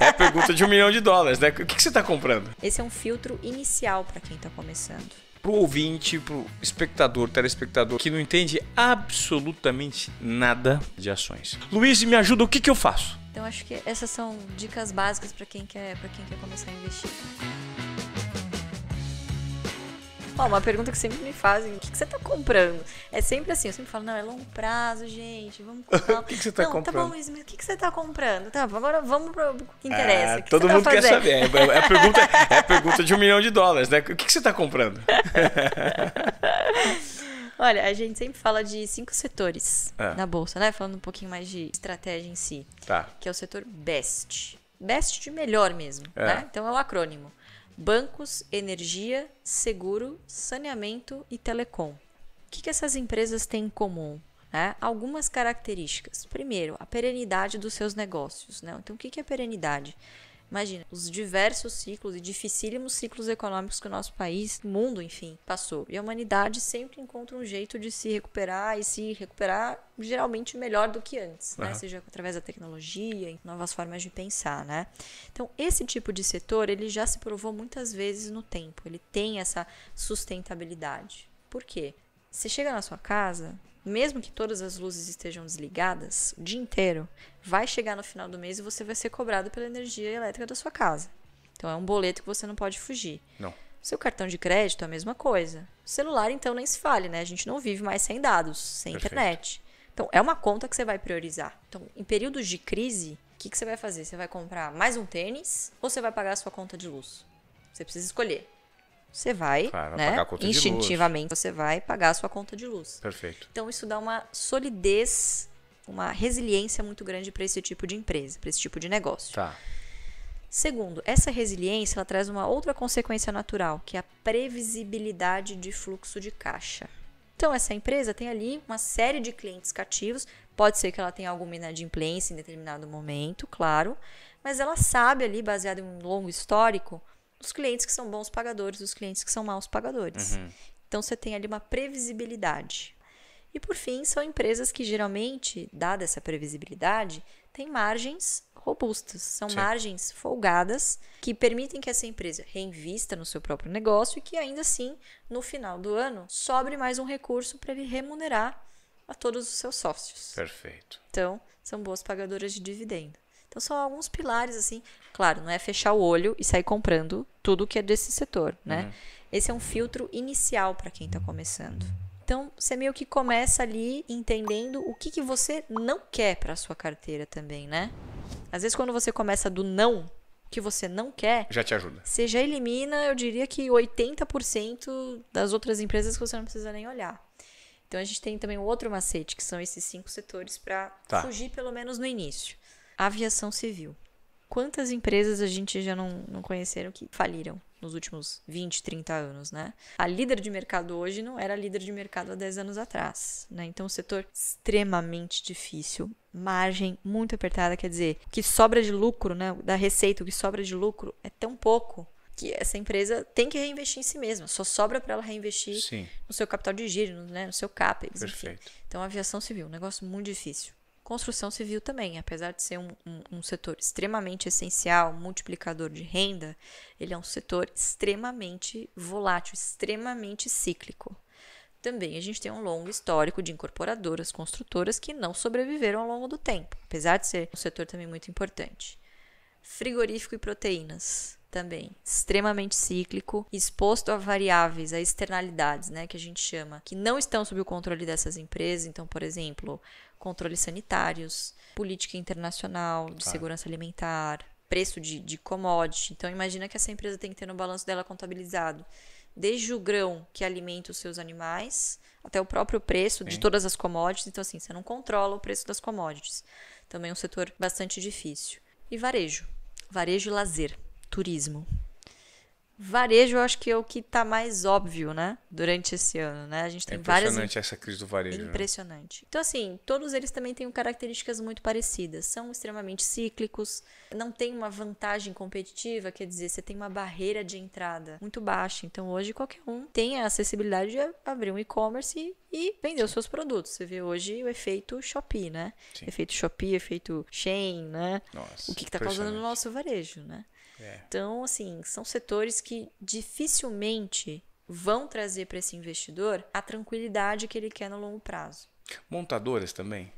É a pergunta de um milhão de dólares, né? O que, que você está comprando? Esse é um filtro inicial para quem está começando. Para o ouvinte, para o espectador, telespectador, que não entende absolutamente nada de ações. Luiz, me ajuda, o que, que eu faço? Então, acho que essas são dicas básicas para quem, quer, quem quer começar a investir. Ó, uma pergunta que sempre me fazem, o que, que você tá comprando? É sempre assim, eu sempre falo, não, é longo prazo, gente, vamos comprar. O que, que você tá não, comprando? Tá bom, Luiz, mas o que, que você tá comprando? Tá, agora vamos pro que interessa. Ah, que todo tá mundo tá quer saber. É, é, a pergunta, é a pergunta de um milhão de dólares, né? O que, que você tá comprando? Olha, a gente sempre fala de cinco setores ah. na bolsa, né? Falando um pouquinho mais de estratégia em si. Tá. Que é o setor BEST. BEST de melhor mesmo, é. né? Então é o acrônimo bancos, energia, seguro, saneamento e telecom. O que, essas empresas têm em comum? Né? Algumas características. Primeiro, a perenidade dos seus negócios. Né? Então, o que, que é perenidade? Imagina, os diversos ciclos e dificílimos ciclos econômicos que o nosso país, mundo, enfim, passou. E a humanidade sempre encontra um jeito de se recuperar e se recuperar geralmente melhor do que antes, uhum. né? Seja através da tecnologia, novas formas de pensar, né? Então, esse tipo de setor, ele já se provou muitas vezes no tempo. Ele tem essa sustentabilidade. Por quê? Você chega na sua casa, mesmo que todas as luzes estejam desligadas o dia inteiro, vai chegar no final do mês e você vai ser cobrado pela energia elétrica da sua casa. Então é um boleto que você não pode fugir. Não. Seu cartão de crédito é a mesma coisa. O celular, então, nem se fale, né? A gente não vive mais sem dados, sem Perfeito. internet. Então, é uma conta que você vai priorizar. Então, em períodos de crise, o que, que você vai fazer? Você vai comprar mais um tênis ou você vai pagar a sua conta de luz? Você precisa escolher você vai, claro, né? Pagar conta instintivamente, de luz. você vai pagar a sua conta de luz. Perfeito. Então isso dá uma solidez, uma resiliência muito grande para esse tipo de empresa, para esse tipo de negócio. Tá. Segundo, essa resiliência ela traz uma outra consequência natural, que é a previsibilidade de fluxo de caixa. Então essa empresa tem ali uma série de clientes cativos, pode ser que ela tenha alguma inadimplência em determinado momento, claro, mas ela sabe ali, baseado em um longo histórico, dos clientes que são bons pagadores, dos clientes que são maus pagadores. Uhum. Então você tem ali uma previsibilidade. E por fim, são empresas que geralmente, dada essa previsibilidade, têm margens robustas, são Sim. margens folgadas que permitem que essa empresa reinvista no seu próprio negócio e que ainda assim, no final do ano, sobre mais um recurso para ele remunerar a todos os seus sócios. Perfeito. Então, são boas pagadoras de dividendo. Então são alguns pilares assim. Claro, não é fechar o olho e sair comprando tudo que é desse setor, né? Uhum. Esse é um filtro inicial para quem está começando. Então, você meio que começa ali entendendo o que, que você não quer para sua carteira também, né? Às vezes, quando você começa do não, que você não quer. Já te ajuda. Você já elimina, eu diria que 80% das outras empresas que você não precisa nem olhar. Então, a gente tem também um outro macete, que são esses cinco setores para tá. fugir, pelo menos no início. Aviação civil. Quantas empresas a gente já não, não conheceram que faliram nos últimos 20, 30 anos, né? A líder de mercado hoje não era líder de mercado há 10 anos atrás, né? Então, um setor extremamente difícil, margem muito apertada, quer dizer, o que sobra de lucro, né, da receita, o que sobra de lucro é tão pouco que essa empresa tem que reinvestir em si mesma, só sobra para ela reinvestir Sim. no seu capital de giro, né, no seu CAPEX, Perfeito. enfim. Então, aviação civil, um negócio muito difícil construção civil também, apesar de ser um, um, um, setor extremamente essencial, multiplicador de renda, ele é um setor extremamente volátil, extremamente cíclico. Também a gente tem um longo histórico de incorporadoras, construtoras que não sobreviveram ao longo do tempo, apesar de ser um setor também muito importante. Frigorífico e proteínas também. Extremamente cíclico, exposto a variáveis, a externalidades, né, que a gente chama, que não estão sob o controle dessas empresas. Então, por exemplo, controles sanitários, política internacional de tá. segurança alimentar, preço de, de commodity. Então, imagina que essa empresa tem que ter no balanço dela contabilizado desde o grão que alimenta os seus animais até o próprio preço Sim. de todas as commodities. Então, assim, você não controla o preço das commodities. Também é um setor bastante difícil. E varejo. Varejo e lazer turismo. Varejo, eu acho que é o que está mais óbvio, né? Durante esse ano, né? A gente é tem é impressionante várias... essa crise do varejo. Né? Impressionante. Né? Então, assim, todos eles também têm características muito parecidas. São extremamente cíclicos, não tem uma vantagem competitiva, quer dizer, você tem uma barreira de entrada muito baixa. Então, hoje, qualquer um tem a acessibilidade de abrir um e-commerce e e vendeu seus produtos. Você vê hoje o efeito Shopee, né? Sim. Efeito Shopee, efeito Shein, né? Nossa, o que está causando no nosso varejo, né? É. Então, assim, são setores que dificilmente vão trazer para esse investidor a tranquilidade que ele quer no longo prazo. Montadoras também?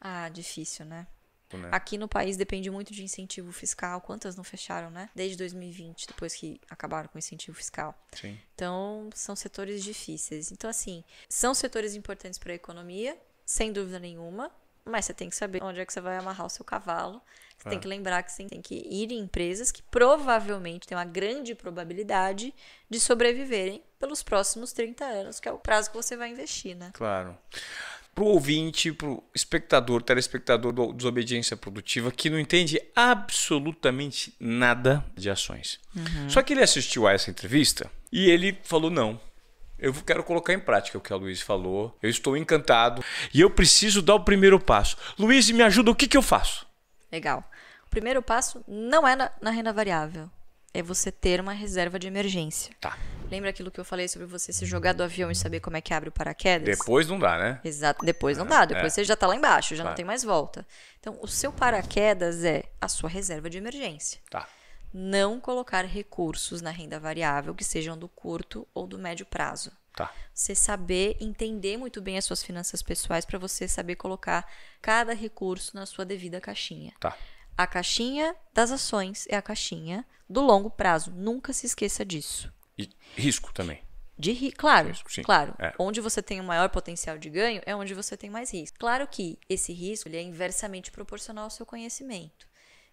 Ah, difícil, né? tempo, né? Aqui no país depende muito de incentivo fiscal. Quantas não fecharam, né? Desde 2020, depois que acabaram com o incentivo fiscal. Sim. Então, são setores difíceis. Então, assim, são setores importantes para a economia, sem dúvida nenhuma. Mas você tem que saber onde é que você vai amarrar o seu cavalo. Você ah. tem é. que lembrar que você tem que ir em empresas que provavelmente têm uma grande probabilidade de sobreviverem pelos próximos 30 anos, que é o prazo que você vai investir, né? Claro para o ouvinte, para o espectador, telespectador do Desobediência Produtiva, que não entende absolutamente nada de ações. Uhum. Só que ele assistiu a essa entrevista e ele falou: não. Eu quero colocar em prática o que a Luiz falou. Eu estou encantado e eu preciso dar o primeiro passo. Luiz, me ajuda, o que, que eu faço? Legal. O primeiro passo não é na, na renda variável. É você ter uma reserva de emergência. Tá. Lembra aquilo que eu falei sobre você se jogar do avião e saber como é que abre o paraquedas? Depois não dá, né? Exato, depois não é, dá, é. depois é. você já está lá embaixo, já não tem mais volta. Então, o seu paraquedas é a sua reserva de emergência. Tá. Não colocar recursos na renda variável que sejam do curto ou do médio prazo. Tá. Você saber entender muito bem as suas finanças pessoais para você saber colocar cada recurso na sua devida caixinha. Tá. A caixinha das ações é a caixinha do longo prazo. Nunca se esqueça disso. E risco também. De ri... Claro, risco, sim. claro. É. Onde você tem o um maior potencial de ganho é onde você tem mais risco. Claro que esse risco ele é inversamente proporcional ao seu conhecimento.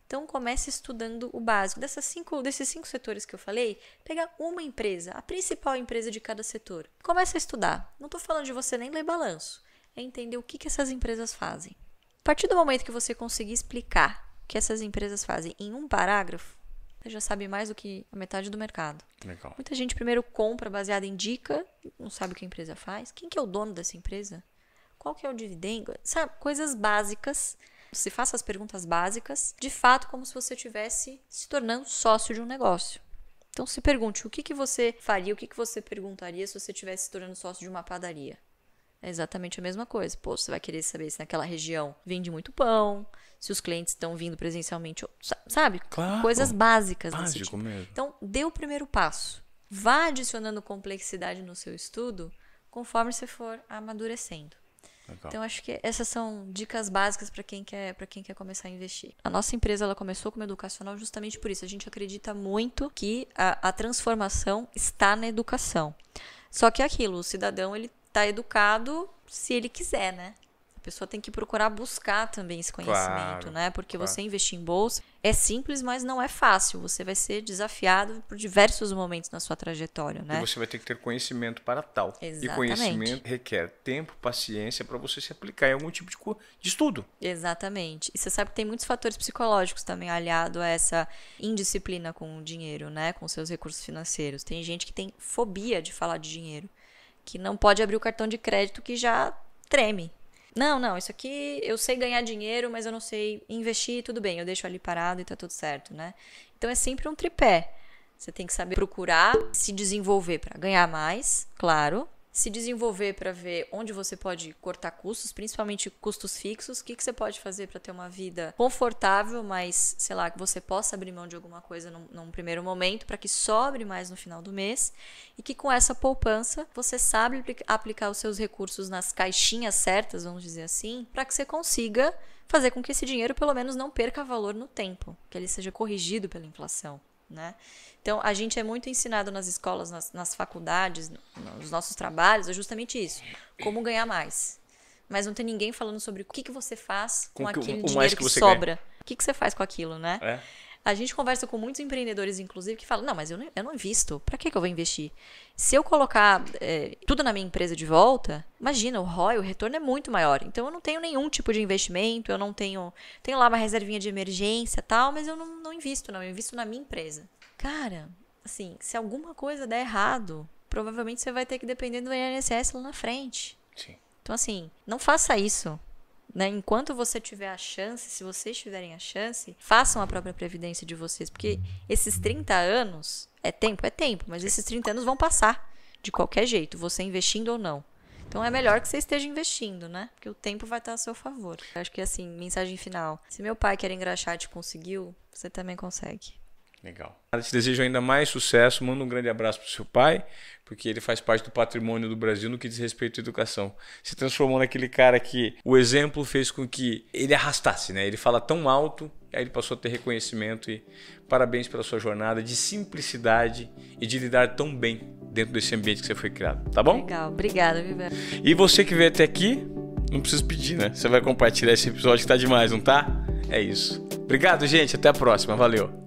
Então comece estudando o básico. Dessas cinco, desses cinco setores que eu falei, pega uma empresa, a principal empresa de cada setor. Comece a estudar. Não estou falando de você nem ler balanço. É entender o que, que essas empresas fazem. A partir do momento que você conseguir explicar o que essas empresas fazem em um parágrafo, você já sabe mais do que a metade do mercado. Legal. Muita gente primeiro compra baseada em dica, não sabe o que a empresa faz, quem que é o dono dessa empresa, qual que é o dividendo, sabe, coisas básicas. Se faça as perguntas básicas, de fato, como se você tivesse se tornando sócio de um negócio. Então se pergunte o que, que você faria, o que, que você perguntaria se você estivesse se tornando sócio de uma padaria é exatamente a mesma coisa. Pô, você vai querer saber se naquela região vende muito pão, se os clientes estão vindo presencialmente, sabe? Claro. Coisas básicas Básico tipo. mesmo. Então, dê o primeiro passo. Vá adicionando complexidade no seu estudo conforme você for amadurecendo. Legal. Então acho que essas são dicas básicas para quem quer para quem quer começar a investir. A nossa empresa ela começou como educacional justamente por isso. A gente acredita muito que a, a transformação está na educação. Só que é aquilo, o cidadão ele Tá educado se ele quiser, né? A pessoa tem que procurar buscar também esse conhecimento, claro, né? Porque claro. você investir em bolsa é simples, mas não é fácil. Você vai ser desafiado por diversos momentos na sua trajetória, né? E você vai ter que ter conhecimento para tal. Exatamente. E conhecimento requer tempo, paciência para você se aplicar em algum tipo de, de estudo. Exatamente. E você sabe que tem muitos fatores psicológicos também aliado a essa indisciplina com o dinheiro, né? Com seus recursos financeiros. Tem gente que tem fobia de falar de dinheiro que não pode abrir o cartão de crédito que já treme. Não, não, isso aqui eu sei ganhar dinheiro, mas eu não sei investir, tudo bem, eu deixo ali parado e tá tudo certo, né? Então é sempre um tripé. Você tem que saber procurar se desenvolver para ganhar mais, claro, se desenvolver para ver onde você pode cortar custos, principalmente custos fixos, o que, que você pode fazer para ter uma vida confortável, mas sei lá, que você possa abrir mão de alguma coisa num, num primeiro momento para que sobre mais no final do mês e que com essa poupança você sabe aplicar os seus recursos nas caixinhas certas, vamos dizer assim, para que você consiga fazer com que esse dinheiro pelo menos não perca valor no tempo, que ele seja corrigido pela inflação. Né? Então, a gente é muito ensinado nas escolas, nas, nas faculdades, nos nossos trabalhos, é justamente isso: como ganhar mais. Mas não tem ninguém falando sobre o que, que você faz com, com aquele o dinheiro que, que sobra. Ganha. O que, que você faz com aquilo, né? É. A gente conversa com muitos empreendedores, inclusive, que falam: não, mas eu não, eu não invisto. Para que, que eu vou investir? Se eu colocar é, tudo na minha empresa de volta, imagina, o ROI, o retorno é muito maior. Então eu não tenho nenhum tipo de investimento, eu não tenho. Tenho lá uma reservinha de emergência tal, mas eu não, não invisto, não. Eu invisto na minha empresa. Cara, assim, se alguma coisa der errado, provavelmente você vai ter que depender do INSS lá na frente. Sim. Então, assim, não faça isso né? Enquanto você tiver a chance, se vocês tiverem a chance, façam a própria previdência de vocês, porque esses 30 anos é tempo, é tempo, mas esses 30 anos vão passar de qualquer jeito, você investindo ou não. Então é melhor que você esteja investindo, né? Porque o tempo vai estar a seu favor. Eu acho que assim, mensagem final. Se meu pai quer engraxar te conseguiu, você também consegue. Legal. Te desejo ainda mais sucesso. Manda um grande abraço para o seu pai, porque ele faz parte do patrimônio do Brasil no que diz respeito à educação. Se transformou naquele cara que o exemplo fez com que ele arrastasse, né? Ele fala tão alto, aí ele passou a ter reconhecimento e parabéns pela sua jornada de simplicidade e de lidar tão bem dentro desse ambiente que você foi criado, tá bom? Legal, obrigada, Viver. E você que veio até aqui, não precisa pedir, né? Você vai compartilhar esse episódio que tá demais, não tá? É isso. Obrigado, gente. Até a próxima. Valeu.